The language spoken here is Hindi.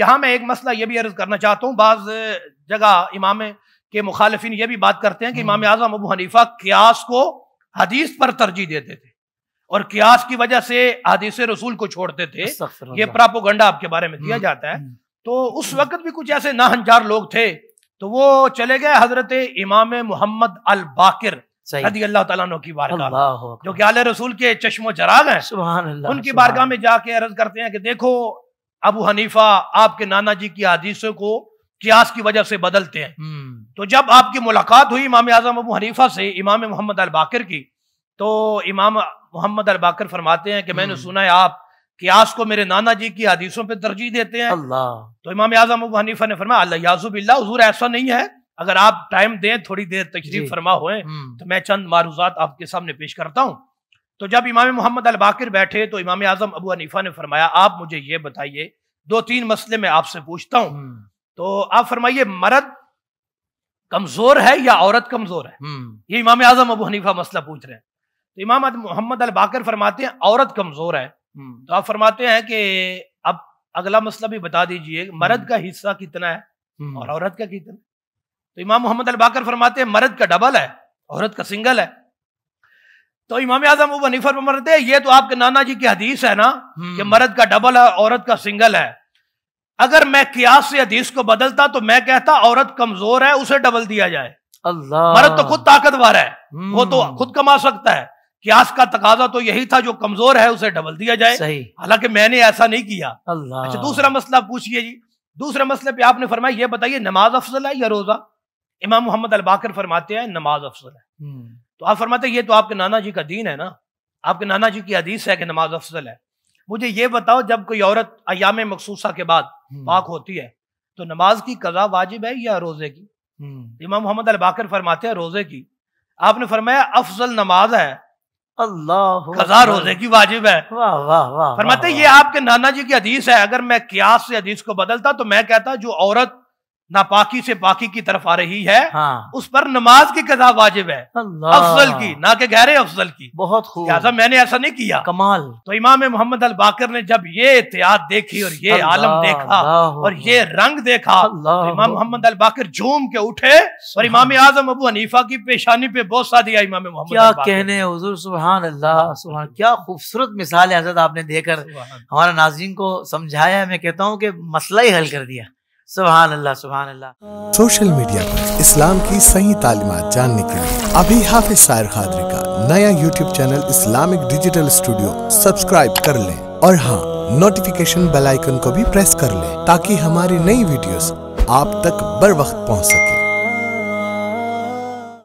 यहाँ मैं एक मसला यह भी अर्ज करना चाहता हूँ बाज़ जगह इमाम के मुखालफिन यह भी बात करते हैं कि इमाम हम्म। आजम अबू हनीफा क्यास को हदीस पर तरजीह देते थे और क्यास की वजह से हदीस रसूल को छोड़ते थे ये प्रापोगंडा आपके बारे में किया हम्म, जाता है हम्म। तो उस वक्त भी कुछ ऐसे नाहनजार लोग थे तो वो चले गए हजरत इमाम मोहम्मद अल बाकिर रदी अल्लाह तला की बारगाह जो कि आल रसूल के चश्मो चराग हैं उनकी बारगाह में जाके अर्ज करते हैं कि देखो अबू हनीफा आपके नाना जी की हदीसों को क्यास की वजह से बदलते हैं हम्म। तो जब आपकी मुलाकात हुई इमाम आजम अबू हनीफा से इमाम मोहम्मद बाकर की तो इमाम मोहम्मद अलबाकर फरमाते हैं कि मैंने हम्म। सुना है आप क्यास को मेरे नाना जी की हदीसों पर तरजीह देते हैं तो इमाम आजम अबू हनीफा ने फरमाया हजूर ऐसा नहीं है अगर आप टाइम दें थोड़ी देर तशरीफ फरमा हुए हम्म। तो मैं चंद मारूजात आपके सामने पेश करता हूँ तो जब इमाम मोहम्मद अल बाकिर बैठे तो इमाम आजम अबू हनीफा ने फरमाया आप मुझे ये बताइए दो तीन मसले मैं आपसे पूछता हूँ हम्म। तो आप फरमाइए मर्द कमजोर है या औरत कमजोर है हम्म। ये इमाम आजम अबू हनीफा मसला पूछ रहे हैं तो इमाम मोहम्मद अल फरमाते हैं औरत कमजोर है हम्म। तो आप फरमाते हैं कि अब अगला मसला भी बता दीजिए मर्द का हिस्सा कितना है और औरत का कितना तो इमाम मोहम्मद अल बाकर फरमाते हैं मर्द का डबल है औरत का सिंगल है तो इमाम आजम अब हनीफर मरते ये तो आपके नाना जी की हदीस है ना हम्म। कि मर्द का डबल है औरत का सिंगल है अगर मैं क्यास से हदीस को बदलता तो मैं कहता औरत कमजोर है उसे डबल दिया जाए अल्लाह मर्द तो खुद ताकतवर है वो तो हम्म। खुद कमा सकता है क्यास का तकाजा तो यही था जो कमजोर है उसे डबल दिया जाए हालांकि मैंने ऐसा नहीं किया अच्छा दूसरा मसला पूछिए जी दूसरे मसले पे आपने फरमाया ये बताइए नमाज अफजल है या रोजा इमाम मोहम्मद अलबाकर फरमाते हैं नमाज अफजल है हम्म। तो आप फरमाते ये तो आपके नाना जी का दीन है ना आपके नाना जी की हदीस है कि नमाज अफजल है मुझे ये बताओ जब कोई औरत अयाम मखसूसा के बाद हम्म। पाक होती है तो नमाज की कजा वाजिब है या रोजे की हम्म। इमाम मोहम्मद अलबाकर फरमाते हैं रोजे की आपने फरमाया अफजल नमाज है अल्लाह कजा रोजे की वाजिब है वाह वाह वाह फरमाते ये आपके नाना जी की हदीस है अगर मैं क्यास से हदीस को बदलता तो मैं कहता जो औरत नापाकी से पाकी की तरफ आ रही है हाँ। उस पर नमाज की कजा वाजिब है अफजल की ना के गहरे अफजल की बहुत खूब मैंने ऐसा नहीं किया कमाल तो इमाम मोहम्मद अल बाकर ने जब ये एहतियात देखी और ये आलम देखा और ये रंग देखा तो इमाम मोहम्मद अल बाकर झूम के उठे और इमाम आजम अबू हनीफा की पेशानी पे बहुत सा दिया इमाम मोहम्मद क्या कहने सुबहान अल्लाह सुबह क्या खूबसूरत मिसाल है हजरत आपने देकर हमारा नाजीन को समझाया मैं कहता हूँ कि मसला ही हल कर दिया सुबहान अल्लाह अल्लाह सोशल मीडिया पर इस्लाम की सही तालीमत जानने के लिए अभी हाफिज सायर खादरी का नया YouTube channel Islamic digital studio subscribe कर लें और हाँ नोटिफिकेशन बेल आइकन को भी प्रेस कर लें ताकि हमारी नई वीडियोस आप तक बर वक्त पहुँच सके